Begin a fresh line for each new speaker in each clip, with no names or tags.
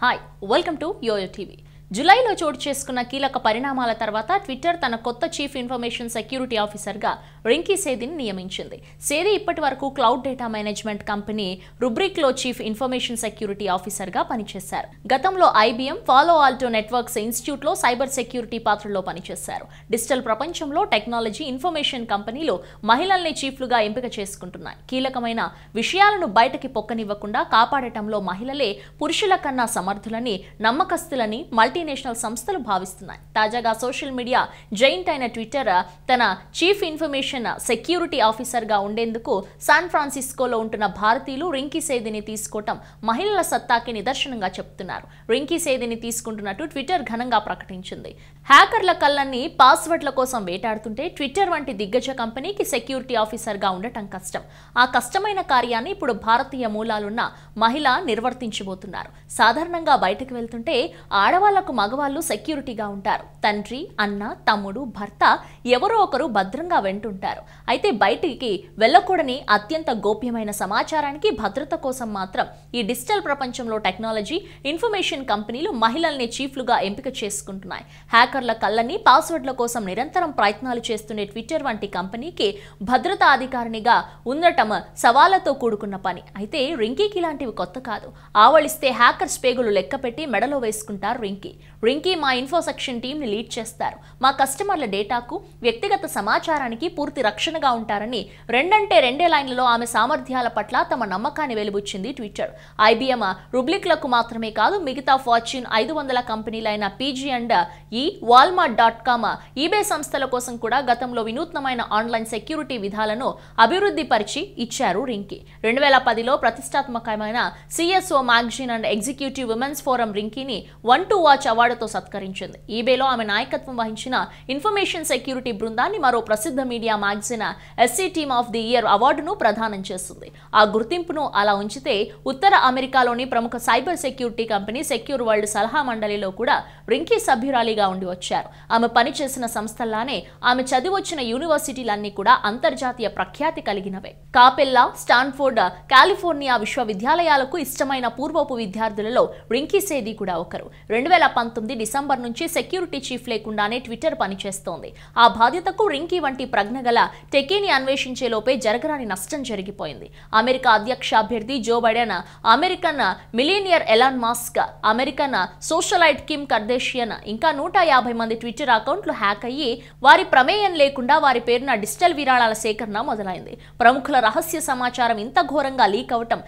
Hi, welcome to YoYo TV. జులైలో చోటు చేసుకున్న కీలక పరిణామాల తర్వాత ట్విట్టర్ తన కొత్త చీఫ్ ఇన్ఫర్మేషన్ సెక్యూరిటీ ఆఫీసర్గా రింకీ సేదిని నియమించింది సేది ఇప్పటి వరకు క్లౌడ్ డేటా మేనేజ్మెంట్ కంపెనీ రుబ్రిక్లో చీఫ్ ఇన్ఫర్మేషన్ సెక్యూరిటీ ఆఫీసర్గా పనిచేశారు గతంలో ఐబీఎం ఫాలో ఆల్టో నెట్వర్క్స్ ఇన్స్టిట్యూట్లో సైబర్ సెక్యూరిటీ పాత్రలో పనిచేశారు డిజిటల్ ప్రపంచంలో టెక్నాలజీ ఇన్ఫర్మేషన్ కంపెనీలు మహిళల్ని చీఫ్లుగా ఎంపిక చేసుకుంటున్నాయి కీలకమైన విషయాలను బయటకి పొక్కనివ్వకుండా కాపాడటంలో మహిళలే పురుషుల కన్నా సమర్థులని నమ్మకస్తులని మల్టీ మల్టీనేషనల్ సంస్థలు భావిస్తున్నాయి తాజాగా సోషల్ మీడియా జైంట్ అయిన ట్విట్టర్ తన చీఫ్ ఇన్ఫర్మేషన్ సెక్యూరిటీ ఆఫీసర్గా ఉండేందుకు శాన్ ఫ్రాన్సిస్కోలో ఉంటున్న భారతీయులు రింకీ సేదిని తీసుకోవటం మహిళల సత్తాకి నిదర్శనంగా చెప్తున్నారు రింకీ సేదిని తీసుకుంటున్నట్టు ట్విట్టర్ ఘనంగా ప్రకటించింది హ్యాకర్ల కళ్ళన్ని పాస్వర్డ్ల కోసం వేటాడుతుంటే ట్విట్టర్ వంటి దిగ్గజ కంపెనీకి సెక్యూరిటీ ఆఫీసర్గా ఉండటం కష్టం ఆ కష్టమైన కార్యాన్ని ఇప్పుడు భారతీయ మూలాలున్న మహిళ నిర్వర్తించబోతున్నారు సాధారణంగా బయటకు వెళ్తుంటే ఆడవాళ్లకు వరకు మగవాళ్ళు సెక్యూరిటీగా ఉంటారు తండ్రి అన్న తమ్ముడు భర్త ఎవరో ఒకరు భద్రంగా వెంటుంటారు అయితే బయటికి వెళ్ళకూడని అత్యంత గోప్యమైన సమాచారానికి భద్రత కోసం మాత్రం ఈ డిజిటల్ ప్రపంచంలో టెక్నాలజీ ఇన్ఫర్మేషన్ కంపెనీలు మహిళల్ని చీఫ్లుగా ఎంపిక చేసుకుంటున్నాయి హ్యాకర్ల కళ్ళని పాస్వర్డ్ల కోసం నిరంతరం ప్రయత్నాలు చేస్తుండే ట్విట్టర్ వంటి కంపెనీకి భద్రతా అధికారినిగా ఉండటం సవాళ్లతో కూడుకున్న పని అయితే రింకీకి ఇలాంటివి కొత్త కాదు ఆవళిస్తే హ్యాకర్స్ పేగులు లెక్కపెట్టి మెడలో వేసుకుంటారు రింకీ రింకీ మా ఇన్ఫో సెక్షన్ టీంని లీడ్ చేస్తారు మా కస్టమర్ల డేటాకు వ్యక్తిగత సమాచారానికి పూర్తి రక్షణగా ఉంటారని రెండంటే రెండే లైన్లలో ఆమె సామర్థ్యాల పట్ల తమ నమ్మకాన్ని వెలుబుచ్చింది ట్విట్టర్ ఐబీఎం రుబ్లిక్లకు మాత్రమే కాదు మిగతా ఫార్చ్యూన్ ఐదు వందల కంపెనీలైన PG and E Walmart dot com eBay సంస్థల కోసం కూడా గతంలో వినూత్నమైన ఆన్లైన్ సెక్యూరిటీ విధాలను అభివృద్ధి పరిచి ఇచ్చారు రింకీ రెండు వేల పదిలో ప్రతిష్టాత్మకమైన CSO magazine and executive women's forum రింకీని వన్ టు వాచ్ అవార్డుతో సత్కరించింది ఈబేలో ఆమె నాయకత్వం వహించిన ఇన్ఫర్మేషన్ సెక్యూరిటీ బృందాన్ని మరో ప్రసిద్ధ media magazine SC team of the year అవార్డును ప్రదానం చేస్తుంది ఆ గుర్తింపును అలా ఉంచితే ఉత్తర అమెరికాలోని ప్రముఖ cyber security company secure world సలహా మండలిలో కూడా రింకీ సభ్యురాలిగా ఉండి వచ్చారు ఆమె పనిచేసిన సంస్థల్లానే ఆమె చదివొచ్చిన యూనివర్సిటీలన్నీ కూడా అంతర్జాతీయ ప్రఖ్యాతి కలిగినవే కాపెల్లా స్టాన్ఫోర్డ్ కాలిఫోర్నియా విశ్వవిద్యాలయాలకు ఇష్టమైన పూర్వపు విద్యార్థులలో రింకీ సేది కూడా ఒకరు రెండు వేల పంతొమ్మిది డిసెంబర్ నుంచి సెక్యూరిటీ చీఫ్ లేకుండానే ట్విట్టర్ పనిచేస్తోంది ఆ బాధ్యతకు రింకీ వంటి ప్రజ్ఞ గల టెకీని అన్వేషించేలోపే జరగరాని నష్టం జరిగిపోయింది అమెరికా అధ్యక్ష అభ్యర్థి Joe Biden American millionaire Elon Musk American socialite Kim Kardashian ఇంకా నూట యాభై మంది ట్విట్టర్ అకౌంట్లు హ్యాక్ అయ్యి వారి ప్రమేయం లేకుండా వారి పేరున డిజిటల్ విరాళాల సేకరణ మొదలైంది ప్రముఖుల రహస్య సమాచారం ఇంత ఘోరంగా లీక్ అవటం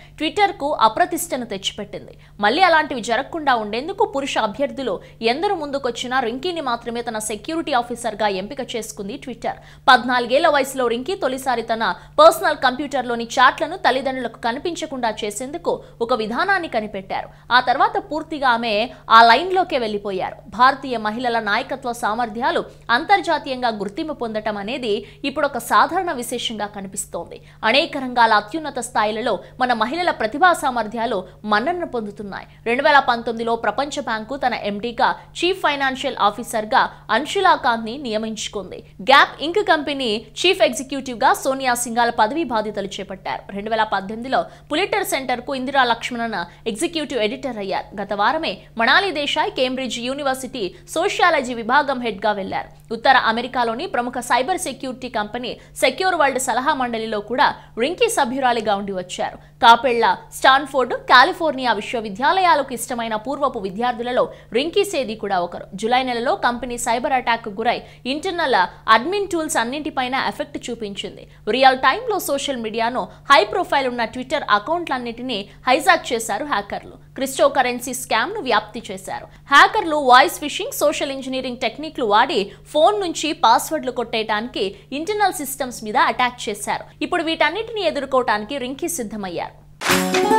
కు అప్రతిష్టను తెచ్చిపెట్టింది మళ్ళీ అలాంటివి జరగకుండా ఉండేందుకు పురుష అభ్యర్థి అభ్యర్థులు ఎందరు ముందుకొచ్చినా రింకీని మాత్రమే తన సెక్యూరిటీ ఆఫీసర్గా ఎంపిక చేసుకుంది ట్విట్టర్ పద్నాలుగేళ్ల వయసులో రింకీ తొలిసారి తన పర్సనల్ కంప్యూటర్లోని చాట్లను తల్లిదండ్రులకు కనిపించకుండా చేసేందుకు ఒక విధానాన్ని కనిపెట్టారు ఆ తర్వాత పూర్తిగా ఆమె ఆ లైన్లోకే వెళ్లిపోయారు భారతీయ మహిళల నాయకత్వ సామర్థ్యాలు అంతర్జాతీయంగా గుర్తింపు పొందటం అనేది ఇప్పుడు ఒక సాధారణ విశేషంగా కనిపిస్తోంది అనేక రంగాల అత్యున్నత స్థాయిలలో మన మహిళల ప్రతిభా సామర్థ్యాలు మన్నన పొందుతున్నాయి రెండు వేల పంతొమ్మిదిలో ప్రపంచ బ్యాంకు తన ఎండీగా చీఫ్ ఫైనాన్షియల్ ఆఫీసర్ గా ఆఫీసర్గా ని నియమించుకుంది గ్యాప్ ఇంక్ కంపెనీ చీఫ్ గా సోనియా సింగాల పదవీ బాధ్యతలు చేపట్టారు రెండు వేల పద్దెనిమిదిలో పులిటర్ కు ఇందిరా లక్ష్మణన్ ఎగ్జిక్యూటివ్ ఎడిటర్ అయ్యారు గత వారమే Manali Desai Cambridge university sociology విభాగం హెడ్ గా వెళ్లారు ఉత్తర అమెరికాలోని ప్రముఖ cyber security company secure world సలహా మండలిలో కూడా రింకీ సభ్యురాలిగా ఉండి వచ్చారు కాపెళ్ల స్టాన్ఫోర్డ్ కాలిఫోర్నియా విశ్వవిద్యాలయాలకు ఇష్టమైన పూర్వపు విద్యార్థులలో రింకీ సేది కూడా ఒకరు జులై నెలలో కంపెనీ సైబర్ అటాక్ గురై ఇంటర్నల్ అడ్మిన్ టూల్స్ అన్నింటిపైన ఎఫెక్ట్ చూపించింది రియల్ టైంలో సోషల్ మీడియాను హై ప్రొఫైల్ ఉన్న ట్విట్టర్ అకౌంట్లన్నింటినీ హైజాక్ చేశారు హ్యాకర్లు క్రిస్టో కరెన్సీ స్కామ్ను వ్యాప్తి చేశారు హ్యాకర్లు వాయిస్ ఫిషింగ్ సోషల్ ఇంజనీరింగ్ టెక్నిక్లు వాడి ఫోన్ నుంచి పాస్వర్డ్లు కొట్టేయడానికి ఇంటర్నల్ సిస్టమ్స్ మీద అటాక్ చేశారు ఇప్పుడు వీటన్నిటిని ఎదుర్కోవటానికి రింకీ సిద్ధమయ్యారు Bye.